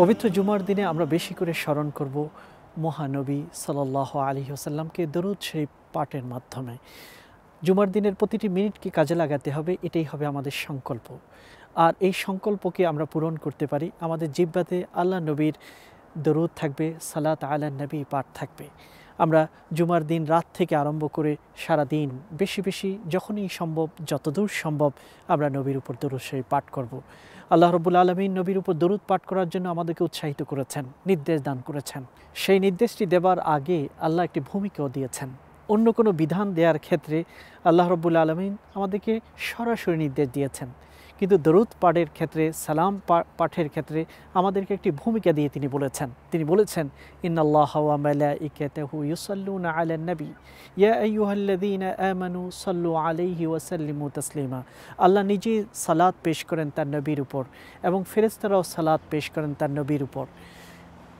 পবিত্র জুমার দিনে আমরা বেশি করে স্মরণ করব মহানবী সাল আলী আসাল্লামকে দরুদ শরীফ পাঠের মাধ্যমে জুমার দিনের প্রতিটি মিনিটকে কাজে লাগাতে হবে এটাই হবে আমাদের সংকল্প আর এই সংকল্পকে আমরা পূরণ করতে পারি আমাদের জিব্বাতে আল্লাহ নবীর দরুদ থাকবে সালাত আলা নবী পাঠ থাকবে আমরা জুমার দিন রাত থেকে আরম্ভ করে সারা দিন বেশি বেশি যখনই সম্ভব যতদূর সম্ভব আমরা নবীর উপর দরুদ পাঠ করব। আল্লাহ রবুল আলমিন নবীর উপর দরুদ পাঠ করার জন্য আমাদেরকে উৎসাহিত করেছেন নির্দেশ দান করেছেন সেই নির্দেশটি দেবার আগে আল্লাহ একটি ভূমিকাও দিয়েছেন অন্য কোনো বিধান দেওয়ার ক্ষেত্রে আল্লাহ রবুল আলমিন আমাদেরকে সরাসরি নির্দেশ দিয়েছেন কিন্তু দরুদ পাঠের ক্ষেত্রে সালাম পাঠের ক্ষেত্রে আমাদেরকে একটি ভূমিকা দিয়ে তিনি বলেছেন তিনি বলেছেন নবী তাসলিমা আল্লাহ নিজে সালাদ পেশ করেন তার নবীর উপর এবং ফেরেস্তারাও সালাদ পেশ করেন তার নবীর উপর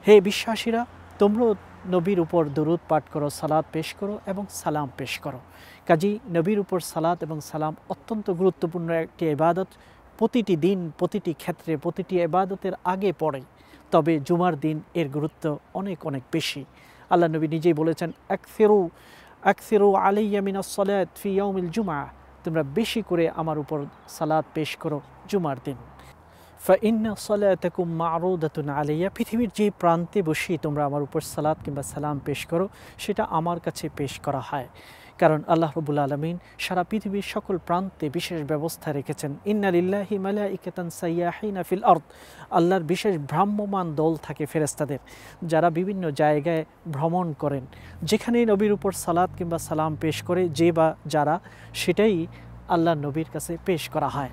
হে বিশ্বাসীরা তোমরাও নবীর উপর দরুদ পাঠ করো সালাদ পেশ করো এবং সালাম পেশ করো কাজী নবীর উপর সালাদ এবং সালাম অত্যন্ত গুরুত্বপূর্ণ একটি ইবাদত প্রতিটি দিন প্রতিটি ক্ষেত্রে প্রতিটি এবাদতের আগে পড়ে তবে জুমার দিন এর গুরুত্ব অনেক অনেক বেশি আল্লাহ নবী নিজেই বলেছেন একসেরু একসেরু আলাইয়ামিনা সলায়াত ফি ইয়ামিল জুমা তোমরা বেশি করে আমার উপর সালাদ পেশ করো জুমার দিন পৃথিবীর যে প্রান্তে বসে তোমরা আমার উপর সালাদ কিংবা সালাম পেশ করো সেটা আমার কাছে পেশ করা হয় কারণ আল্লাহ রবুল আলমিন সারা পৃথিবীর সকল প্রান্তে বিশেষ ব্যবস্থা রেখেছেন ইন্নালিল্লাহি মালা ইকেতান আল্লাহর বিশেষ ভ্রাম্যমান দল থাকে ফেরেস্তাদের যারা বিভিন্ন জায়গায় ভ্রমণ করেন যেখানেই নবীর উপর সালাদ কিংবা সালাম পেশ করে যে বা যারা সেটাই আল্লাহ নবীর কাছে পেশ করা হয়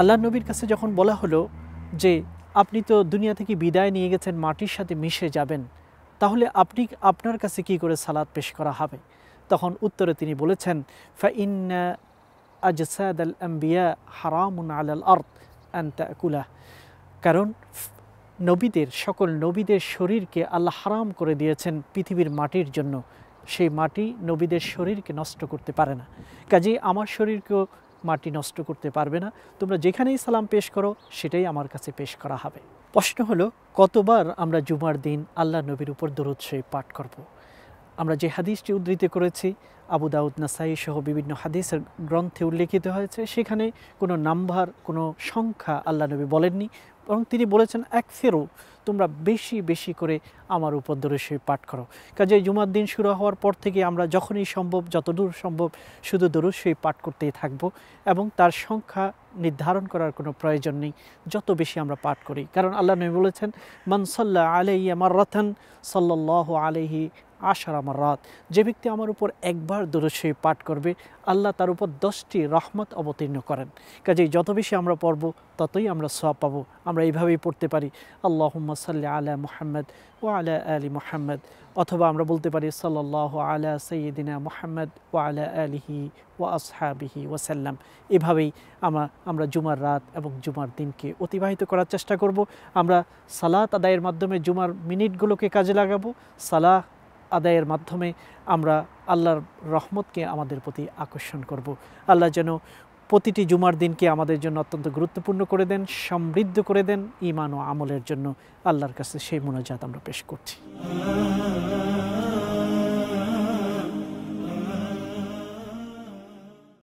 আল্লাহ নবীর কাছে যখন বলা হলো যে আপনি তো দুনিয়া থেকে বিদায় নিয়ে গেছেন মাটির সাথে মিশে যাবেন তাহলে আপনি আপনার কাছে কি করে সালাদ পেশ করা হবে তখন উত্তরে তিনি বলেছেন আল কারণ নবীদের সকল নবীদের শরীরকে আল্লাহ হারাম করে দিয়েছেন পৃথিবীর মাটির জন্য সেই মাটি নবীদের শরীরকে নষ্ট করতে পারে না কাজেই আমার শরীরকেও মাটি নষ্ট করতে পারবে না তোমরা যেখানেই সালাম পেশ করো সেটাই আমার কাছে পেশ করা হবে প্রশ্ন হলো কতবার আমরা জুমার দিন আল্লাহ নবীর উপর দরুদ পাঠ করবো আমরা যে হাদিসটি উদ্ধৃত করেছি আবু দাউদ নাসাই সহ বিভিন্ন হাদিসের গ্রন্থে উল্লেখিত হয়েছে সেখানে কোনো নাম্বার কোনো সংখ্যা আল্লাহ নবী বলেননি বরং তিনি বলেছেন এক ফেরো তোমরা বেশি বেশি করে আমার উপর দরুশরীফ পাঠ করো কাজে জুমার দিন শুরু হওয়ার পর থেকে আমরা যখনই সম্ভব যতদূর সম্ভব শুধু সেই পাঠ করতেই থাকব এবং তার সংখ্যা নির্ধারণ করার কোনো প্রয়োজন নেই যত বেশি আমরা পাঠ করি কারণ আল্লাহ নবী বলেছেন মানসল্লা আলহি আমার রথন সাল্লাহ আলহি আশার আমার রাত যে ব্যক্তি আমার উপর একবার দূরশয়ী পাঠ করবে আল্লাহ তার উপর দশটি রহমত অবতীর্ণ করেন কাজেই যত বেশি আমরা পড়ব ততই আমরা সব পাবো আমরা এইভাবেই পড়তে পারি আল্লাহ সাল্লি আলা মুহাম্মদ ও আলা আলী মুহাম্মদ অথবা আমরা বলতে পারি সাল্লাহ আলা সঈদিনা মুহাম্মদ ও আলা আলিহি ও আসহাবিহি ওয়াসাল্লাম এভাবেই আমরা আমরা জুমার রাত এবং জুমার দিনকে অতিবাহিত করার চেষ্টা করব আমরা সালাত আদায়ের মাধ্যমে জুমার মিনিটগুলোকে কাজে লাগাবো সালাহ আদায়ের মাধ্যমে আমরা আল্লাহর রহমতকে আমাদের প্রতি আকর্ষণ করব। আল্লাহ যেন প্রতিটি জুমার দিনকে আমাদের জন্য অত্যন্ত গুরুত্বপূর্ণ করে দেন সমৃদ্ধ করে দেন ইমান ও আমলের জন্য আল্লাহর কাছে সেই মনোজাত আমরা পেশ করছি